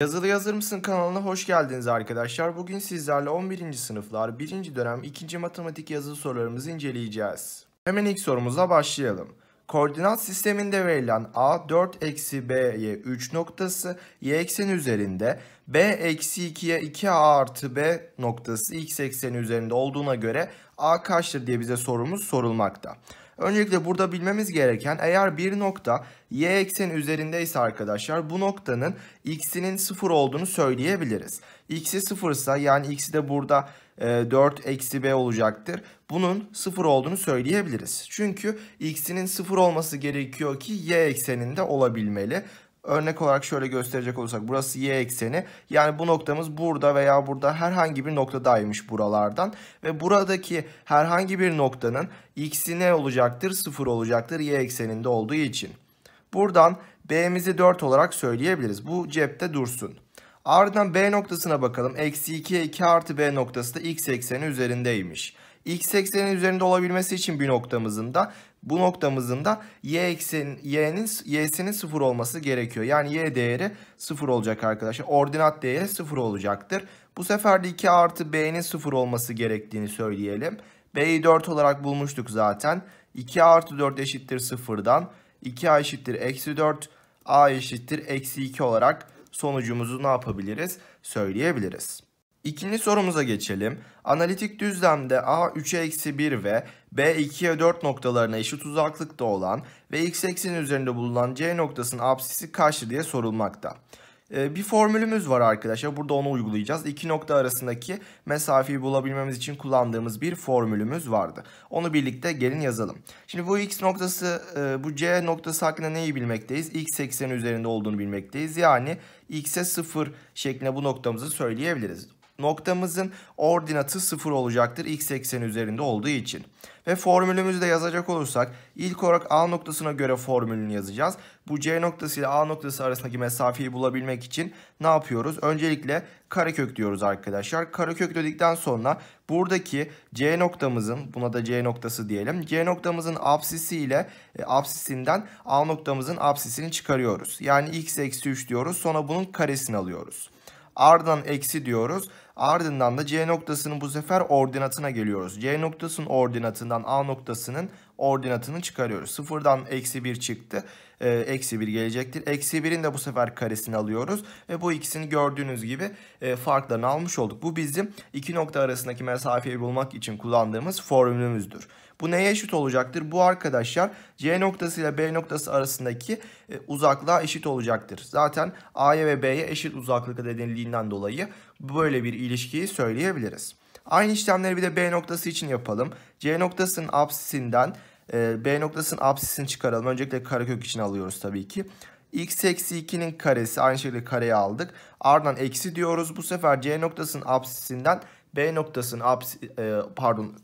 Yazılı Yazır mısın kanalına hoş geldiniz arkadaşlar. Bugün sizlerle 11. sınıflar 1. dönem 2. matematik yazılı sorularımızı inceleyeceğiz. Hemen ilk sorumuza başlayalım. Koordinat sisteminde verilen a 4 eksi b'ye 3 noktası y ekseni üzerinde b eksi 2'ye 2a artı b noktası x ekseni üzerinde olduğuna göre a kaçtır diye bize sorumuz sorulmakta. Öncelikle burada bilmemiz gereken eğer bir nokta y ekseni üzerindeyse arkadaşlar bu noktanın x'inin 0 olduğunu söyleyebiliriz. x'i 0 ise yani x'i de burada 4 e, eksi b olacaktır. Bunun 0 olduğunu söyleyebiliriz. Çünkü x'inin 0 olması gerekiyor ki y ekseninde olabilmeli. Örnek olarak şöyle gösterecek olursak burası y ekseni. Yani bu noktamız burada veya burada herhangi bir noktadaymış buralardan. Ve buradaki herhangi bir noktanın x'i ne olacaktır? 0 olacaktır y ekseninde olduğu için. Buradan b'mizi 4 olarak söyleyebiliriz. Bu cepte dursun. Ardından b noktasına bakalım. Eksi 2, 2 artı b noktası da x ekseni üzerindeymiş. X ekseninin üzerinde olabilmesi için bir noktamızın da bu noktamızın da y eksen y'nin y'sinin sıfır olması gerekiyor. Yani y değeri sıfır olacak arkadaşlar. Ordinat değeri sıfır olacaktır. Bu sefer de 2 artı b'nin sıfır olması gerektiğini söyleyelim. b'yi 4 olarak bulmuştuk zaten. 2 artı 4 eşittir sıfırdan. 2a eşittir eksi 4. a eşittir eksi 2 olarak sonucumuzu ne yapabiliriz? Söyleyebiliriz. İkinci sorumuza geçelim. Analitik düzlemde A 3'e eksi 1 ve B 2'ye 4 noktalarına eşit uzaklıkta olan ve x eksenin üzerinde bulunan C noktasının apsisi kaçtır diye sorulmakta. Ee, bir formülümüz var arkadaşlar. Burada onu uygulayacağız. İki nokta arasındaki mesafeyi bulabilmemiz için kullandığımız bir formülümüz vardı. Onu birlikte gelin yazalım. Şimdi bu x noktası, e, bu C noktası hakkında neyi bilmekteyiz? X ekseni üzerinde olduğunu bilmekteyiz. Yani x'e 0 şeklinde bu noktamızı söyleyebiliriz noktamızın ordinatı 0 olacaktır x ekseni üzerinde olduğu için. Ve formülümüzü de yazacak olursak ilk olarak A noktasına göre formülünü yazacağız. Bu C noktası ile A noktası arasındaki mesafeyi bulabilmek için ne yapıyoruz? Öncelikle karekök diyoruz arkadaşlar. Karekök dedikten sonra buradaki C noktamızın buna da C noktası diyelim. C noktamızın absisi ile e, absisinden A noktamızın absisini çıkarıyoruz. Yani x eksi 3 diyoruz. Sonra bunun karesini alıyoruz. Ardından eksi diyoruz. Ardından da C noktasının bu sefer ordinatına geliyoruz. C noktasının ordinatından A noktasının ordinatını çıkarıyoruz. Sıfırdan eksi 1 çıktı. Ee, eksi 1 gelecektir. Eksi 1'in de bu sefer karesini alıyoruz. Ve bu ikisini gördüğünüz gibi e, farklarını almış olduk. Bu bizim iki nokta arasındaki mesafeyi bulmak için kullandığımız formülümüzdür. Bu neye eşit olacaktır? Bu arkadaşlar C noktası ile B noktası arasındaki e, uzaklığa eşit olacaktır. Zaten A'ya ve B'ye eşit uzaklıkta denildiğinden dolayı böyle bir ilişkiyi söyleyebiliriz. Aynı işlemleri bir de B noktası için yapalım. C noktasının absisinden e, B noktasının absisini çıkaralım. Öncelikle karekök için alıyoruz tabii ki x eksi 2'nin karesi aynı şekilde kareye aldık. Ardından eksi diyoruz. Bu sefer c noktasının absisinden b noktasının abs e, pardon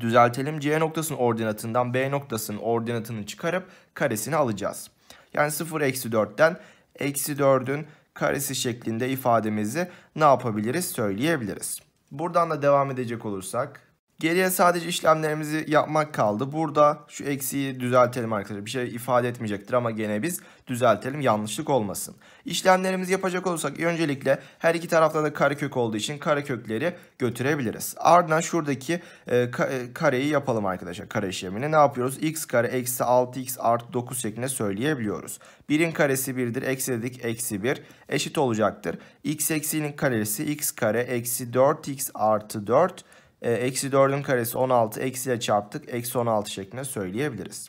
düzeltelim. C noktasının ordinatından B noktasının ordinatını çıkarıp karesini alacağız. Yani 0 eksi 4'ten eksi 4'ün karesi şeklinde ifademizi ne yapabiliriz söyleyebiliriz. Buradan da devam edecek olursak Geriye sadece işlemlerimizi yapmak kaldı. Burada şu eksiği düzeltelim arkadaşlar. Bir şey ifade etmeyecektir ama gene biz düzeltelim yanlışlık olmasın. İşlemlerimizi yapacak olursak öncelikle her iki tarafta da karekök olduğu için karekökleri götürebiliriz. Ardından şuradaki e, ka e, kareyi yapalım arkadaşlar. Kare işlemini ne yapıyoruz? x kare eksi 6x artı 9 şeklinde söyleyebiliyoruz. 1'in karesi 1'dir. Eksi dedik eksi 1 eşit olacaktır. x eksinin karesi x kare eksi 4x artı 4 e, eksi 4'ün karesi 16 eksiye çarptık. Eksi 16 şeklinde söyleyebiliriz.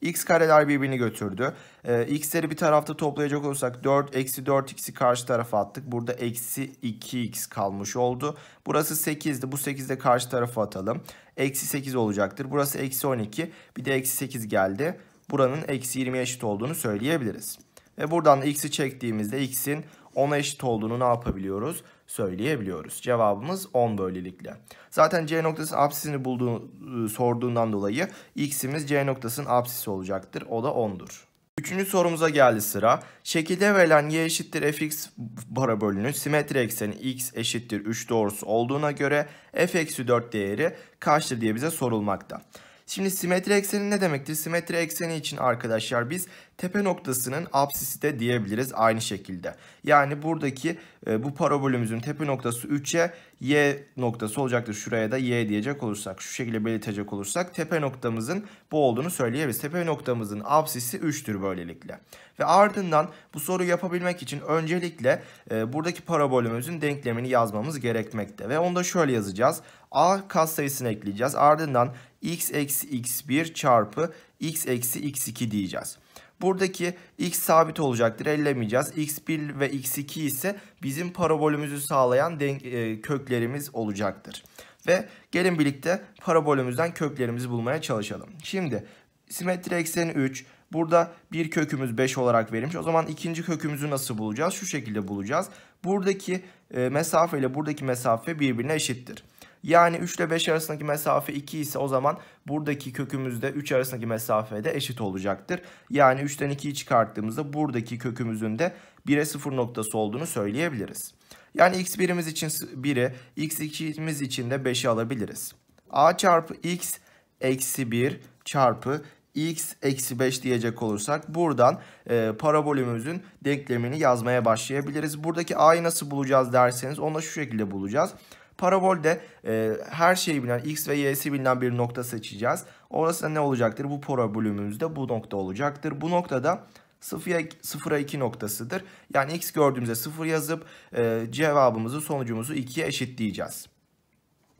X kareler birbirini götürdü. E, x'leri bir tarafta toplayacak olursak 4 eksi 4 x'i karşı tarafa attık. Burada eksi 2 x kalmış oldu. Burası 8'di. Bu 8'i de karşı tarafa atalım. Eksi 8 olacaktır. Burası eksi 12. Bir de eksi 8 geldi. Buranın eksi 20 eşit olduğunu söyleyebiliriz. Ve buradan x'i çektiğimizde x'in 10'a eşit olduğunu ne yapabiliyoruz? söyleyebiliyoruz. Cevabımız 10 böylelikle. Zaten C noktasının absisini bulduğu, e, sorduğundan dolayı x'imiz C noktasının apsisi olacaktır. O da 10'dur. Üçüncü sorumuza geldi sıra. Şekilde verilen y eşittir fx parabolünün simetri ekseni x eşittir 3 doğrusu olduğuna göre f eksi 4 değeri kaçtır diye bize sorulmakta. Şimdi simetri ekseni ne demektir? Simetri ekseni için arkadaşlar biz tepe noktasının apsisi de diyebiliriz aynı şekilde. Yani buradaki e, bu parabolümüzün tepe noktası 3'e y noktası olacaktır. Şuraya da y diyecek olursak şu şekilde belirtecek olursak tepe noktamızın bu olduğunu söyleyebiliriz. Tepe noktamızın apsisi 3'tür böylelikle. Ve ardından bu soruyu yapabilmek için öncelikle e, buradaki parabolümüzün denklemini yazmamız gerekmekte. Ve onu da şöyle yazacağız. A kat sayısını ekleyeceğiz. Ardından x eksi x1 çarpı x eksi x2 diyeceğiz. Buradaki x sabit olacaktır ellemeyeceğiz. x1 ve x2 ise bizim parabolümüzü sağlayan denk, e, köklerimiz olacaktır. Ve gelin birlikte parabolümüzden köklerimizi bulmaya çalışalım. Şimdi simetri eksen 3. Burada bir kökümüz 5 olarak verilmiş. O zaman ikinci kökümüzü nasıl bulacağız? Şu şekilde bulacağız. Buradaki e, mesafe ile buradaki mesafe birbirine eşittir. Yani 3 ile 5 arasındaki mesafe 2 ise o zaman buradaki kökümüzde 3 arasındaki mesafede eşit olacaktır. Yani 3'ten 2'yi çıkarttığımızda buradaki kökümüzün de 1'e 0 noktası olduğunu söyleyebiliriz. Yani x1'imiz için 1'i, x2'imiz için de 5'i alabiliriz. a çarpı x eksi 1 çarpı x eksi 5 diyecek olursak buradan e, parabolümüzün denklemini yazmaya başlayabiliriz. Buradaki a'yı nasıl bulacağız derseniz onu da şu şekilde bulacağız. Parabolde e, her şeyi bilen x ve y'si bilinen bir nokta seçeceğiz. Orası da ne olacaktır? Bu parabolümüzde bu nokta olacaktır. Bu noktada 0'a 0'a 2 noktasıdır. Yani x gördüğümüzde 0 yazıp e, cevabımızı sonucumuzu 2'ye eşitleyeceğiz.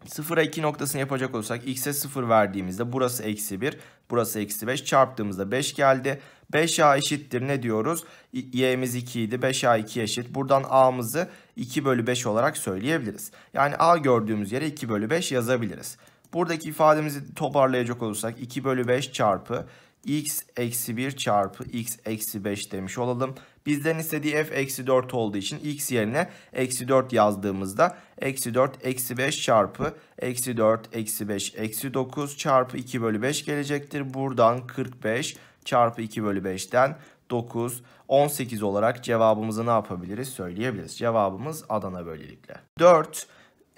0'a 2 noktasını yapacak olursak x'e 0 verdiğimizde burası eksi 1, burası eksi 5 çarptığımızda 5 geldi. 5a eşittir ne diyoruz? y'miz 2 idi 5a 2 eşit. Buradan a'mızı 2 bölü 5 olarak söyleyebiliriz. Yani A gördüğümüz yere 2 bölü 5 yazabiliriz. Buradaki ifademizi toparlayacak olursak 2 bölü 5 çarpı x eksi 1 çarpı x eksi 5 demiş olalım. Bizden istediği f eksi 4 olduğu için x yerine eksi 4 yazdığımızda eksi 4 eksi 5 çarpı eksi 4 eksi 5 eksi 9 çarpı 2 bölü 5 gelecektir. Buradan 45 çarpı 2 bölü 5'ten 9 18 olarak cevabımızı ne yapabiliriz söyleyebiliriz. Cevabımız Adana böylelikle. 4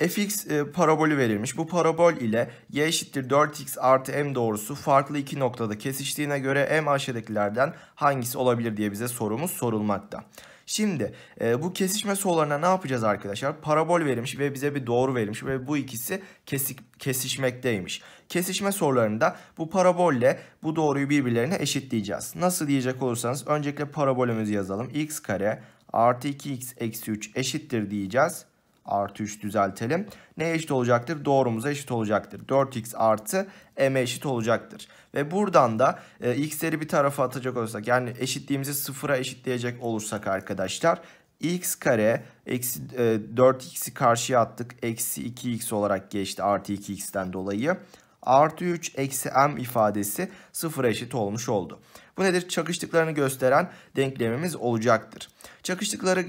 fx e, parabolü verilmiş. Bu parabol ile y eşittir 4x artı m doğrusu farklı iki noktada kesiştiğine göre m aşağıdakilerden hangisi olabilir diye bize sorumuz sorulmakta. Şimdi e, bu kesişme soğularına ne yapacağız arkadaşlar? Parabol verilmiş ve bize bir doğru verilmiş ve bu ikisi kesik, kesişmekteymiş. Kesişme sorularında bu parabolle bu doğruyu birbirlerine eşitleyeceğiz. Nasıl diyecek olursanız öncelikle parabolümüzü yazalım. x kare artı 2x eksi 3 eşittir diyeceğiz artı 3 düzeltelim. Ne eşit olacaktır? Doğrumuza eşit olacaktır. 4x artı m eşit olacaktır. Ve buradan da e, x'leri bir tarafa atacak olursak yani eşitliğimizi sıfıra eşitleyecek olursak arkadaşlar x kare eksi e, 4x'i karşıya attık. Eksi 2x olarak geçti artı 2x'ten dolayı. Artı 3 eksi m ifadesi sıfıra eşit olmuş oldu. Bu nedir? Çakıştıklarını gösteren denklemimiz olacaktır. Çakıştıkları e,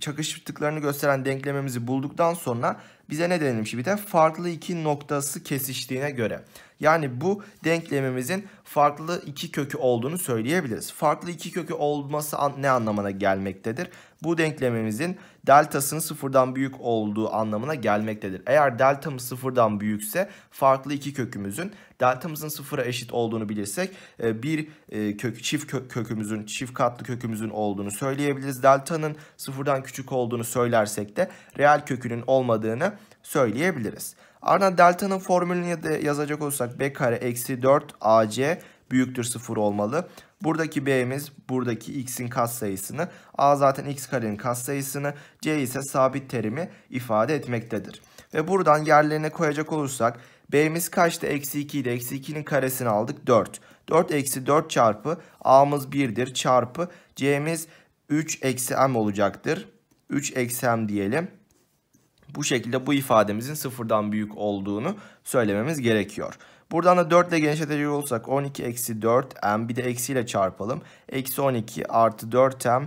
çakıştıklarını gösteren denklemimizi bulduktan sonra bize ne denilmiş bir de? Farklı iki noktası kesiştiğine göre. Yani bu denklemimizin farklı iki kökü olduğunu söyleyebiliriz. Farklı iki kökü olması ne anlamına gelmektedir? Bu denklemimizin deltasının sıfırdan büyük olduğu anlamına gelmektedir. Eğer deltamız sıfırdan büyükse farklı iki kökümüzün deltamızın sıfıra eşit olduğunu bilirsek e, bir e, kök, çift kök, kökümüzün çift katlı kökümüzün olduğunu söyleyebiliriz. Deltanın sıfırdan küçük olduğunu söylersek de reel kökünün olmadığını söyleyebiliriz. Ardından delta'nın formülünü de yazacak olursak b kare eksi 4 ac büyüktür 0 olmalı. Buradaki b'miz buradaki x'in katsayısını, a zaten x karenin katsayısını, c ise sabit terimi ifade etmektedir. Ve buradan yerlerine koyacak olursak b'miz kaçtı? Eksi 2 ile eksi 2'nin karesini aldık 4. 4 eksi 4 çarpı a'mız 1'dir çarpı c'miz 3 eksi m olacaktır. 3 eksi m diyelim. Bu şekilde bu ifademizin sıfırdan büyük olduğunu söylememiz gerekiyor. Buradan da 4 ile genişletecek olursak 12 eksi 4m bir de eksiyle çarpalım. Eksi 12 artı 4m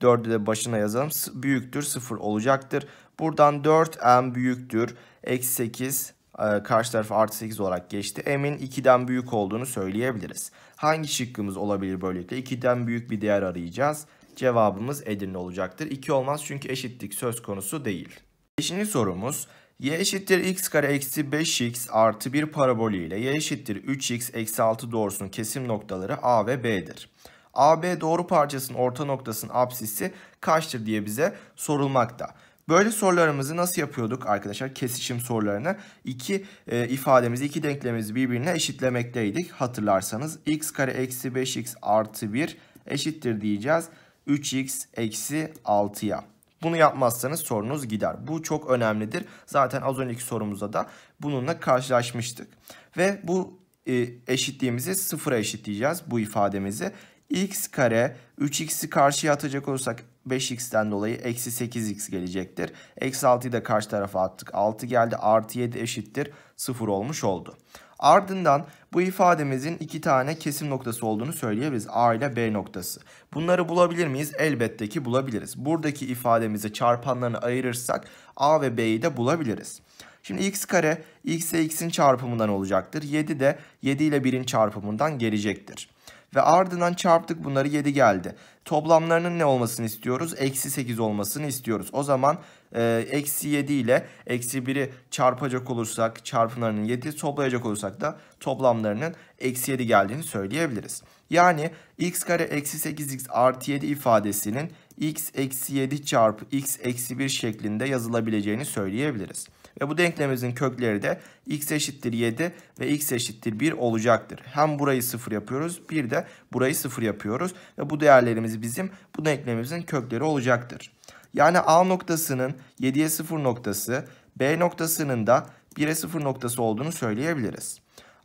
4'ü de başına yazalım. Büyüktür 0 olacaktır. Buradan 4m büyüktür. Eksi 8 e, karşı taraf artı 8 olarak geçti. M'in 2'den büyük olduğunu söyleyebiliriz. Hangi şıkkımız olabilir böylelikle? 2'den büyük bir değer arayacağız. Cevabımız Edirne olacaktır. 2 olmaz çünkü eşitlik söz konusu değil. Beşinci sorumuz y eşittir x kare eksi 5x artı bir parabolü ile y eşittir 3x eksi 6 doğrusunun kesim noktaları a ve b'dir. AB doğru parçasının orta noktasının apsisi kaçtır diye bize sorulmakta. Böyle sorularımızı nasıl yapıyorduk arkadaşlar? Kesişim sorularını iki e, ifademizi, iki denklemimizi birbirine eşitlemekteydik. Hatırlarsanız x kare eksi 5x artı 1 eşittir diyeceğiz. 3x eksi 6'ya. Bunu yapmazsanız sorunuz gider. Bu çok önemlidir. Zaten az önceki sorumuzda da bununla karşılaşmıştık. Ve bu e, eşitliğimizi sıfıra eşitleyeceğiz bu ifademizi. x kare 3x'i karşıya atacak olursak 5x'ten dolayı eksi 8x gelecektir. Eksi 6'yı da karşı tarafa attık. 6 geldi artı 7 eşittir 0 olmuş oldu. Ardından bu ifademizin iki tane kesim noktası olduğunu söyleyebiliriz. A ile B noktası. Bunları bulabilir miyiz? Elbette ki bulabiliriz. Buradaki ifademizi çarpanlarını ayırırsak A ve B'yi de bulabiliriz. Şimdi x kare x'e x'in çarpımından olacaktır. 7 de 7 ile 1'in çarpımından gelecektir ve ardından çarptık bunları 7 geldi. Toplamlarının ne olmasını istiyoruz? Eksi 8 olmasını istiyoruz. O zaman e, eksi 7 ile eksi 1'i çarpacak olursak çarpımlarının 7'i toplayacak olursak da toplamlarının eksi 7 geldiğini söyleyebiliriz. Yani x kare eksi 8x artı 7 ifadesinin x eksi 7 çarpı x eksi 1 şeklinde yazılabileceğini söyleyebiliriz. Ve bu denklemimizin kökleri de x eşittir 7 ve x eşittir 1 olacaktır. Hem burayı 0 yapıyoruz bir de burayı 0 yapıyoruz. Ve bu değerlerimiz bizim bu denklemimizin kökleri olacaktır. Yani A noktasının 7'ye 0 noktası, B noktasının da 1'e 0 noktası olduğunu söyleyebiliriz.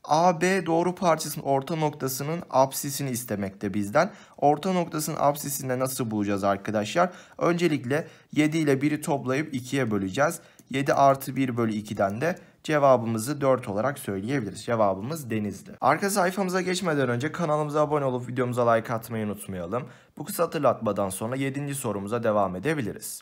AB doğru parçasının orta noktasının absisini istemekte bizden. Orta noktasının apsisini nasıl bulacağız arkadaşlar? Öncelikle 7 ile 1'i toplayıp 2'ye böleceğiz. 7 artı 1 bölü 2'den de cevabımızı 4 olarak söyleyebiliriz. Cevabımız Deniz'di. Arka sayfamıza geçmeden önce kanalımıza abone olup videomuza like atmayı unutmayalım. Bu kısa hatırlatmadan sonra 7. sorumuza devam edebiliriz.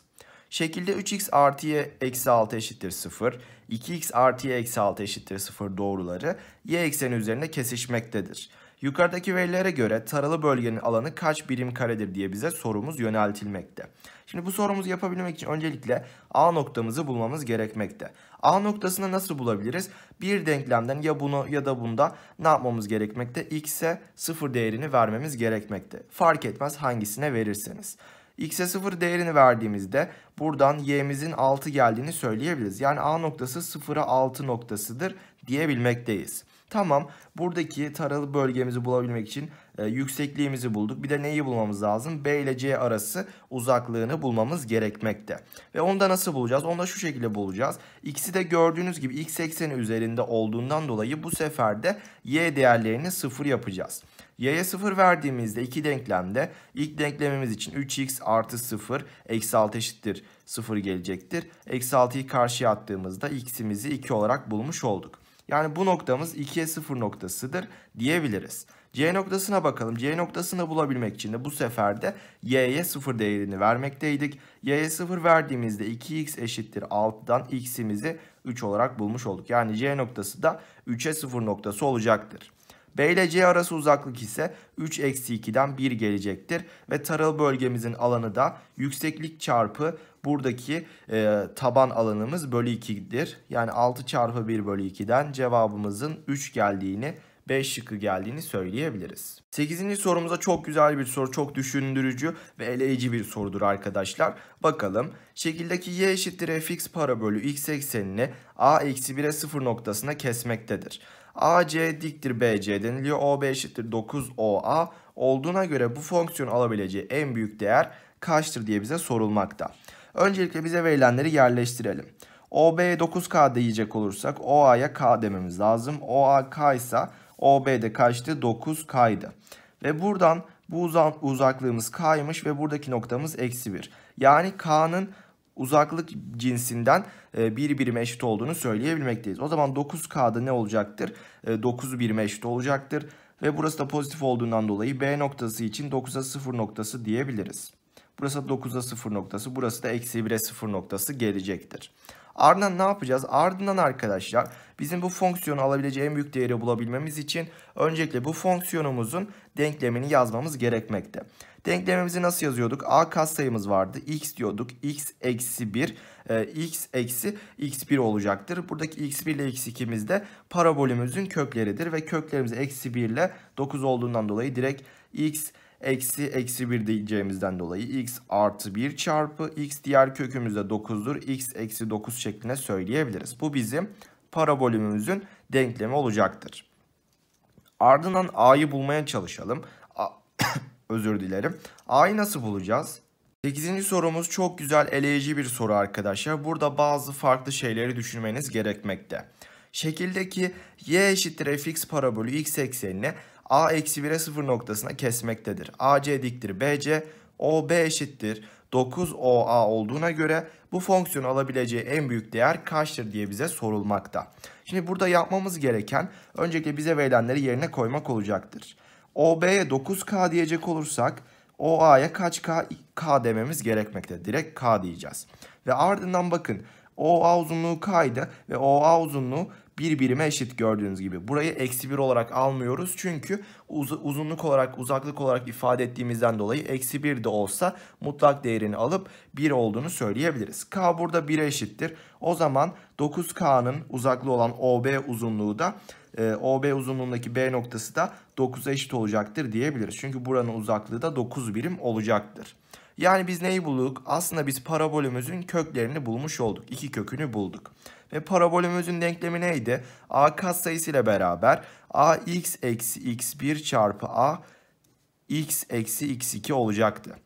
Şekilde 3x artı y eksi 6 eşittir 0, 2x artı y eksi 6 eşittir 0 doğruları y ekseni üzerinde kesişmektedir. Yukarıdaki verilere göre taralı bölgenin alanı kaç birim karedir diye bize sorumuz yöneltilmekte. Şimdi bu sorumuzu yapabilmek için öncelikle A noktamızı bulmamız gerekmekte. A noktasını nasıl bulabiliriz? Bir denklemden ya bunu ya da bunda ne yapmamız gerekmekte? X'e sıfır değerini vermemiz gerekmekte. Fark etmez hangisine verirseniz. X'e sıfır değerini verdiğimizde buradan y'mizin 6 geldiğini söyleyebiliriz. Yani A noktası 0'a 6 noktasıdır diyebilmekteyiz. Tamam buradaki taralı bölgemizi bulabilmek için e, yüksekliğimizi bulduk. Bir de neyi bulmamız lazım? B ile C arası uzaklığını bulmamız gerekmekte. Ve onu da nasıl bulacağız? Onu da şu şekilde bulacağız. İkisi de gördüğünüz gibi x ekseni üzerinde olduğundan dolayı bu sefer de y değerlerini sıfır yapacağız. Y'ye 0 verdiğimizde iki denklemde ilk denklemimiz için 3x artı 0 eksi 6 eşittir 0 gelecektir. Eksi 6'yı karşıya attığımızda x'imizi 2 olarak bulmuş olduk. Yani bu noktamız 2'ye 0 noktasıdır diyebiliriz. C noktasına bakalım. C noktasını bulabilmek için de bu sefer de y'ye 0 değerini vermekteydik. y'ye 0 verdiğimizde 2x eşittir 6'dan x'imizi 3 olarak bulmuş olduk. Yani C noktası da 3'e 0 noktası olacaktır. B ile C arası uzaklık ise 3-2'den 1 gelecektir ve taralı bölgemizin alanı da yükseklik çarpı Buradaki e, taban alanımız bölü 2'dir. Yani 6 çarpı 1 bölü 2'den cevabımızın 3 geldiğini 5 şıkkı geldiğini söyleyebiliriz. 8. sorumuza çok güzel bir soru, çok düşündürücü ve eleyici bir sorudur arkadaşlar. Bakalım şekildeki y eşittir fx para bölü x eksenini a eksi 1'e 0 noktasına kesmektedir. AC diktir BC deniliyor. OB eşittir 9OA olduğuna göre bu fonksiyon alabileceği en büyük değer kaçtır diye bize sorulmakta. Öncelikle bize verilenleri yerleştirelim. OB 9K diyecek olursak OA'ya K dememiz lazım. OA K ise OB'de kaçtı? 9K'ydı. Ve buradan bu uzaklığımız K'ymış ve buradaki noktamız eksi 1. Yani K'nın uzaklık cinsinden e, bir birime eşit olduğunu söyleyebilmekteyiz. O zaman 9K'da ne olacaktır? 9 e, birime eşit olacaktır. Ve burası da pozitif olduğundan dolayı B noktası için 9'a 0 noktası diyebiliriz. Burası 9'a 0 noktası. Burası da eksi 1'e 0 noktası gelecektir. Ardından ne yapacağız? Ardından arkadaşlar bizim bu fonksiyonu alabileceği en büyük değeri bulabilmemiz için öncelikle bu fonksiyonumuzun denklemini yazmamız gerekmekte. Denklemimizi nasıl yazıyorduk? A katsayımız vardı. X diyorduk. X eksi 1. E, x eksi x1 olacaktır. Buradaki x1 ile x2'miz de parabolümüzün kökleridir. Ve köklerimiz eksi 1 ile 9 olduğundan dolayı direkt x Eksi eksi 1 diyeceğimizden dolayı x artı 1 çarpı x diğer kökümüz de 9'dur. x eksi 9 şeklinde söyleyebiliriz. Bu bizim parabolümüzün denklemi olacaktır. Ardından a'yı bulmaya çalışalım. A Özür dilerim. A'yı nasıl bulacağız? 8. sorumuz çok güzel eleyici bir soru arkadaşlar. Burada bazı farklı şeyleri düşünmeniz gerekmekte. Şekildeki y eşittir fx parabolü x eksenine A-1'e eksi 0 noktasına kesmektedir. AC diktir BC, OB eşittir 9OA olduğuna göre bu fonksiyon alabileceği en büyük değer kaçtır diye bize sorulmakta. Şimdi burada yapmamız gereken öncelikle bize verilenleri yerine koymak olacaktır. OB'ye 9K diyecek olursak OA'ya kaç K? K dememiz gerekmekte. Direkt K diyeceğiz. Ve ardından bakın OA uzunluğu K'ydı ve OA uzunluğu bir birime eşit gördüğünüz gibi. Burayı eksi 1 olarak almıyoruz çünkü uz uzunluk olarak uzaklık olarak ifade ettiğimizden dolayı eksi 1 de olsa mutlak değerini alıp 1 olduğunu söyleyebiliriz. K burada 1'e eşittir. O zaman 9K'nın uzaklığı olan OB uzunluğu da e, OB uzunluğundaki B noktası da 9'a eşit olacaktır diyebiliriz. Çünkü buranın uzaklığı da 9 birim olacaktır. Yani biz neyi bulduk? Aslında biz parabolümüzün köklerini bulmuş olduk. İki kökünü bulduk. Ve parabolümüzün denklemi neydi? A kat sayısı ile beraber ax eksi x1 çarpı a x eksi x2 olacaktı.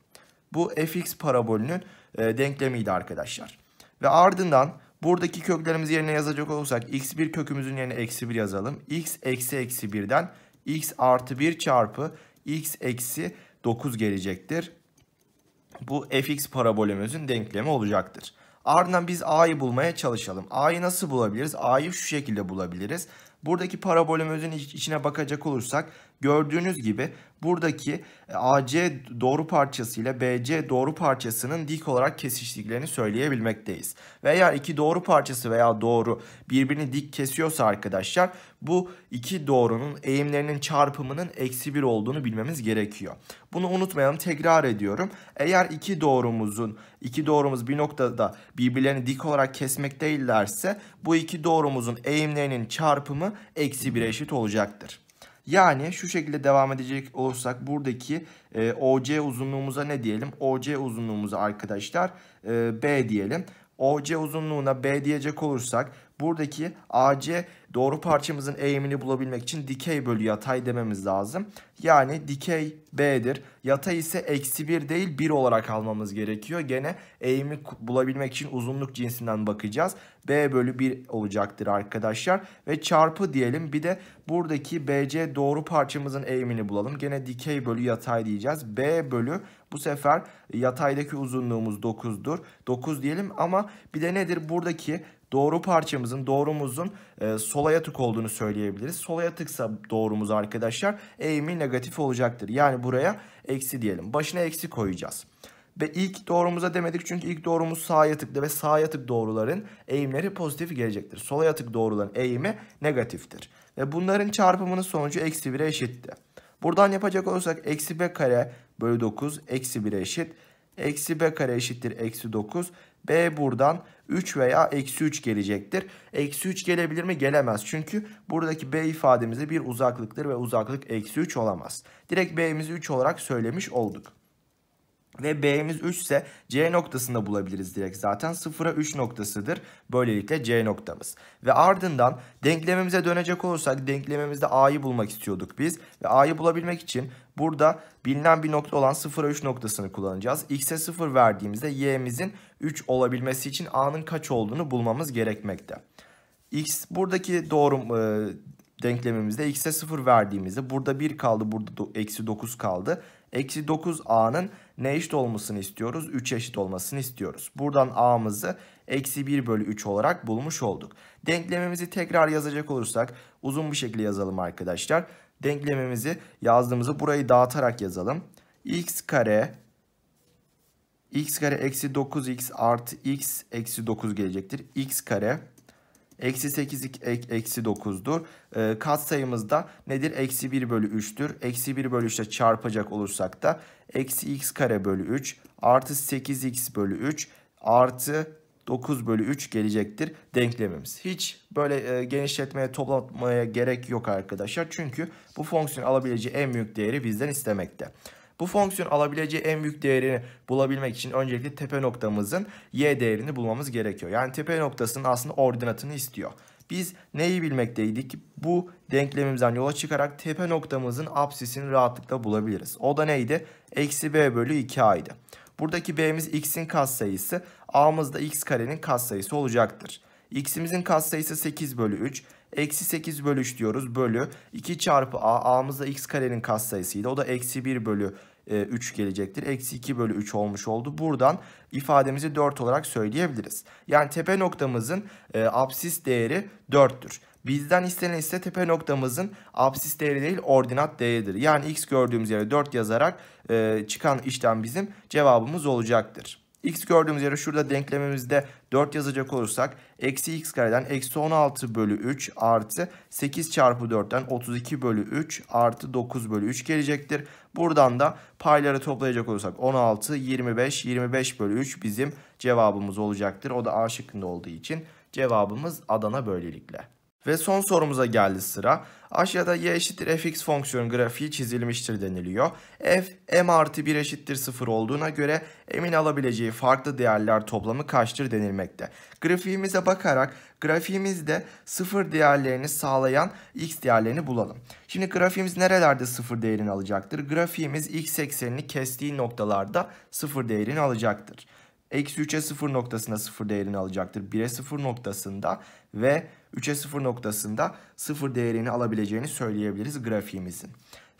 Bu fx parabolünün e, denklemiydi arkadaşlar. Ve ardından buradaki köklerimiz yerine yazacak olursak x1 kökümüzün yerine eksi 1 yazalım. x eksi eksi 1'den x artı 1 çarpı x eksi 9 gelecektir. Bu fx parabolümüzün denklemi olacaktır. Ardından biz a'yı bulmaya çalışalım. A'yı nasıl bulabiliriz? A'yı şu şekilde bulabiliriz. Buradaki parabolümüzün içine bakacak olursak Gördüğünüz gibi buradaki e, AC doğru parçası ile BC doğru parçasının dik olarak kesiştiklerini söyleyebilmekteyiz. Ve eğer iki doğru parçası veya doğru birbirini dik kesiyorsa arkadaşlar bu iki doğrunun eğimlerinin çarpımının eksi bir olduğunu bilmemiz gerekiyor. Bunu unutmayalım tekrar ediyorum. Eğer iki doğrumuzun iki doğrumuz bir noktada birbirlerini dik olarak kesmek değillerse bu iki doğrumuzun eğimlerinin çarpımı eksi bir eşit olacaktır. Yani şu şekilde devam edecek olursak buradaki e, OC uzunluğumuza ne diyelim? OC uzunluğumuza arkadaşlar e, B diyelim. OC uzunluğuna B diyecek olursak Buradaki AC doğru parçamızın eğimini bulabilmek için dikey bölü yatay dememiz lazım. Yani dikey B'dir. Yatay ise eksi 1 değil 1 olarak almamız gerekiyor. Gene eğimi bulabilmek için uzunluk cinsinden bakacağız. B bölü 1 olacaktır arkadaşlar. Ve çarpı diyelim bir de buradaki BC doğru parçamızın eğimini bulalım. Gene dikey bölü yatay diyeceğiz. B bölü bu sefer yataydaki uzunluğumuz 9'dur. 9 diyelim ama bir de nedir? Buradaki doğru parçamızın doğrumuzun e, sola yatık olduğunu söyleyebiliriz. Sola yatıksa doğrumuz arkadaşlar eğimi negatif olacaktır. Yani buraya eksi diyelim. Başına eksi koyacağız. Ve ilk doğrumuza demedik çünkü ilk doğrumuz sağ yatıklı ve sağ yatık doğruların eğimleri pozitif gelecektir. Sola yatık doğruların eğimi negatiftir. Ve bunların çarpımının sonucu eksi 1'e eşitti. Buradan yapacak olursak eksi b kare bölü 9 eksi 1'e eşit. Eksi b kare eşittir eksi 9. B buradan 3 veya eksi 3 gelecektir. Eksi 3 gelebilir mi? Gelemez. Çünkü buradaki B ifademize bir uzaklıktır ve uzaklık eksi 3 olamaz. Direkt B'mizi 3 olarak söylemiş olduk. Ve B'miz 3 ise C noktasında bulabiliriz direkt zaten. 0'a 3 noktasıdır. Böylelikle C noktamız. Ve ardından denklemimize dönecek olursak denklemimizde A'yı bulmak istiyorduk biz. Ve A'yı bulabilmek için burada bilinen bir nokta olan 0'a 3 noktasını kullanacağız. X'e 0 verdiğimizde Y'mizin 3 olabilmesi için A'nın kaç olduğunu bulmamız gerekmekte. X buradaki doğru e, denklemimizde x'e 0 verdiğimizde burada 1 kaldı burada eksi 9 kaldı. Eksi 9a'nın ne eşit olmasını istiyoruz? 3 eşit olmasını istiyoruz. Buradan a'mızı eksi 1 bölü 3 olarak bulmuş olduk. Denklemimizi tekrar yazacak olursak uzun bir şekilde yazalım arkadaşlar. Denklemimizi yazdığımızı burayı dağıtarak yazalım. x kare x kare eksi 9x artı x eksi 9 gelecektir. x kare Eksi 8 eksi 9'dur. E, ee, kat sayımız da nedir? Eksi 1 bölü 3'tür. Eksi 1 bölü 3'te çarpacak olursak da eksi x kare bölü 3 artı 8x bölü 3 artı 9 bölü 3 gelecektir denklemimiz. Hiç böyle e, genişletmeye toplamaya gerek yok arkadaşlar. Çünkü bu fonksiyon alabileceği en büyük değeri bizden istemekte. Bu fonksiyon alabileceği en büyük değerini bulabilmek için öncelikle tepe noktamızın y değerini bulmamız gerekiyor. Yani tepe noktasının aslında ordinatını istiyor. Biz neyi bilmekteydik? Bu denklemimizden yola çıkarak tepe noktamızın apsisini rahatlıkla bulabiliriz. O da neydi? Eksi b bölü 2 a idi. Buradaki b'miz x'in katsayısı, a'mız da x karenin katsayısı olacaktır. x'imizin katsayısı 8 bölü 3, Eksi 8 bölü 3 diyoruz bölü 2 çarpı a. da x karenin katsayısıydı. O da eksi 1 bölü 3 e, gelecektir. Eksi 2 bölü 3 olmuş oldu. Buradan ifademizi 4 olarak söyleyebiliriz. Yani tepe noktamızın e, absis değeri 4'tür. Bizden istenen ise tepe noktamızın absis değeri değil ordinat değeridir. Yani x gördüğümüz yere 4 yazarak e, çıkan işlem bizim cevabımız olacaktır. X gördüğümüz yere şurada denklemimizde 4 yazacak olursak eksi x kareden eksi 16 bölü 3 artı 8 çarpı 4'ten 32 bölü 3 artı 9 bölü 3 gelecektir. Buradan da payları toplayacak olursak 16, 25, 25 bölü 3 bizim cevabımız olacaktır. O da A şıkkında olduğu için cevabımız Adana böylelikle. Ve son sorumuza geldi sıra. Aşağıda y eşittir fx fonksiyonun grafiği çizilmiştir deniliyor. f m artı 1 eşittir 0 olduğuna göre emin alabileceği farklı değerler toplamı kaçtır denilmekte. Grafiğimize bakarak grafiğimizde 0 değerlerini sağlayan x değerlerini bulalım. Şimdi grafiğimiz nerelerde 0 değerini alacaktır? Grafiğimiz x eksenini kestiği noktalarda 0 değerini alacaktır. Eksi 3'e 0 noktasında 0 değerini alacaktır. 1'e 0 noktasında ve 3'e 0 noktasında 0 değerini alabileceğini söyleyebiliriz grafiğimizin.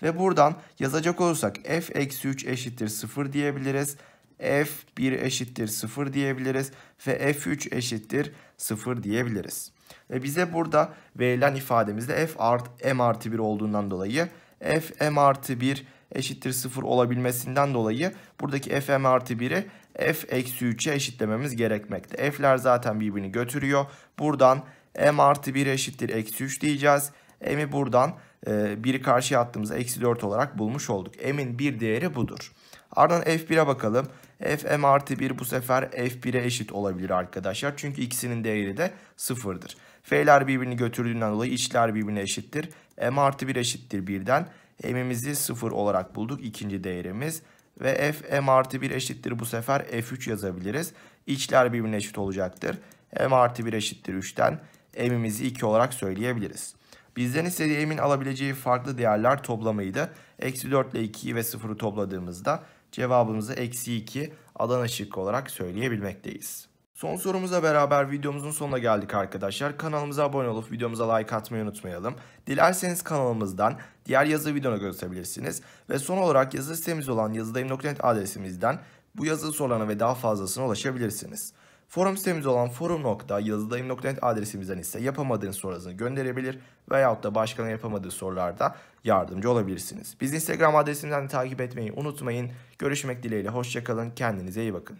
Ve buradan yazacak olursak f eksi 3 eşittir 0 diyebiliriz. f 1 eşittir 0 diyebiliriz. Ve f 3 eşittir 0 diyebiliriz. Ve bize burada verilen ifademizde f art m artı 1 olduğundan dolayı f m artı 1 eşittir 0 olabilmesinden dolayı buradaki f m artı 1'i f eksi 3'e eşitlememiz gerekmekte. F'ler zaten birbirini götürüyor. Buradan m artı 1 eşittir eksi 3 diyeceğiz. m'i buradan e, 1'i karşıya attığımızda eksi 4 olarak bulmuş olduk. m'in bir değeri budur. Ardından f1'e bakalım. f m artı 1 bu sefer f1'e eşit olabilir arkadaşlar. Çünkü ikisinin değeri de sıfırdır. F'ler birbirini götürdüğünden dolayı içler birbirine eşittir. m artı 1 eşittir 1'den. m'imizi 0 olarak bulduk. ikinci değerimiz. Ve f m artı 1 eşittir bu sefer f3 yazabiliriz. İçler birbirine eşit olacaktır. m artı 1 eşittir 3'ten emimizi 2 olarak söyleyebiliriz. Bizden istediği emin alabileceği farklı değerler toplamıydı. Eksi 4 ile 2'yi ve 0'ı topladığımızda cevabımızı eksi 2 Adana şıkkı olarak söyleyebilmekteyiz. Son sorumuza beraber videomuzun sonuna geldik arkadaşlar. Kanalımıza abone olup videomuza like atmayı unutmayalım. Dilerseniz kanalımızdan diğer yazı videona gösterebilirsiniz. Ve son olarak yazı sitemiz olan yazıdayım.net adresimizden bu yazı sorularına ve daha fazlasına ulaşabilirsiniz. Forum sitemiz olan forum.yazıdayım.net adresimizden ise yapamadığın sorularını gönderebilir veyahut da başkanın yapamadığı sorularda yardımcı olabilirsiniz. Biz Instagram adresimizden de takip etmeyi unutmayın. Görüşmek dileğiyle hoşçakalın, kendinize iyi bakın.